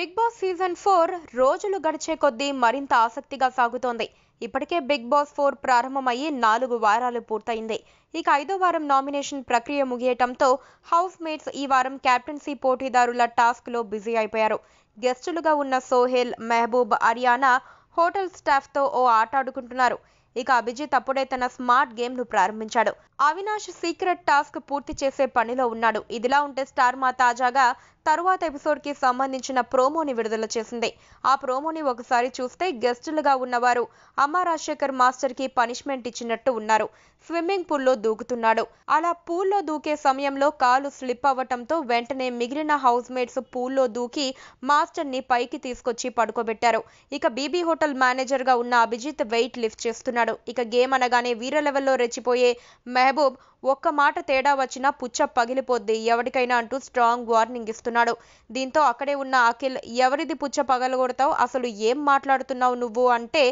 big boss season four రోజులు గడిచే కొద్దీ మరింత ఆసక్తిగా సాగుతోంది ఇప్పటికే బిగ్ బాస్ ఫోర్ ప్రారంభమయ్యి నాలుగు వారాలు పూర్తయింది ఇక ఐదో వారం నామినేషన్ ప్రక్రియ ముగియటంతో హౌస్ మేట్స్ ఈ వారం క్యాప్టెన్సీ పోటీదారుల టాస్క్ లో బిజీ అయిపోయారు గెస్టులుగా ఉన్న సోహెల్ మెహబూబ్ అరియానా హోటల్ స్టాఫ్తో ఓ ఆట ఆడుకుంటున్నారు ఇక అభిజిత్ అప్పుడే తన స్మార్ట్ గేమ్ ను ప్రారంభించాడు అవినాష్ సీక్రెట్ టాస్క్ పూర్తి చేసే పనిలో ఉన్నాడు ఇదిలా ఉంటే స్టార్ మా తాజాగా తరువాత ఎపిసోడ్ కి సంబంధించిన ప్రోమోని విడుదల చేసింది ఆ ప్రోమోని ఒకసారి చూస్తే గెస్టులుగా ఉన్నవారు అమ్మ రాజశేఖర్ మాస్టర్ కి పనిష్మెంట్ ఇచ్చినట్టు ఉన్నారు స్విమ్మింగ్ పూల్ లో దూకుతున్నాడు అలా పూల్ లో దూకే సమయంలో కాలు స్లిప్ అవ్వటంతో వెంటనే మిగిలిన హౌస్ మేట్స్ పూల్ లో దూకి మాస్టర్ ని పైకి తీసుకొచ్చి పడుకోబెట్టారు ఇక బీబీ హోటల్ మేనేజర్ గా ఉన్న అభిజిత్ వెయిట్ లిఫ్ట్ చేస్తున్నాడు చేసుకున్నాడు ఇక గేమ్ అనగానే వీర లెవెల్లో రెచ్చిపోయే మెహబూబ్ ఒక్క మాట తేడా వచ్చినా పుచ్చ పగిలిపోద్ది ఎవరికైనా అంటూ స్ట్రాంగ్ వార్నింగ్ ఇస్తున్నాడు దీంతో అక్కడే ఉన్న అఖిల్ ఎవరిది పుచ్చ పగలగొడతావు అసలు ఏం మాట్లాడుతున్నావు నువ్వు అంటే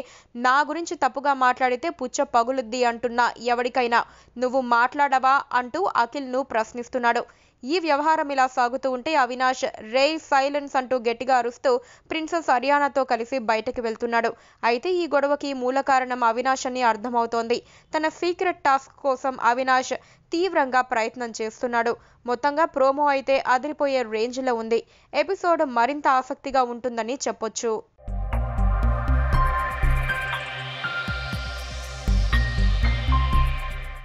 నా గురించి తప్పుగా మాట్లాడితే పుచ్చ పగులుద్ది అంటున్నా ఎవరికైనా నువ్వు మాట్లాడవా అంటూ అఖిల్ను ప్రశ్నిస్తున్నాడు ఈ వ్యవహారం ఇలా సాగుతూ ఉంటే అవినాష్ రే సైలెన్స్ అంటూ గట్టిగా అరుస్తూ ప్రిన్సెస్ అరియానాతో కలిసి బయటకు వెళ్తున్నాడు అయితే ఈ గొడవకి మూల కారణం అవినాష్ అని అర్థమవుతోంది తన సీక్రెట్ టాస్క్ కోసం అవినాష్ తీవ్రంగా ప్రయత్నం చేస్తున్నాడు మొత్తంగా ప్రోమో అయితే అదిరిపోయే రేంజ్లో ఉంది ఎపిసోడ్ మరింత ఆసక్తిగా ఉంటుందని చెప్పొచ్చు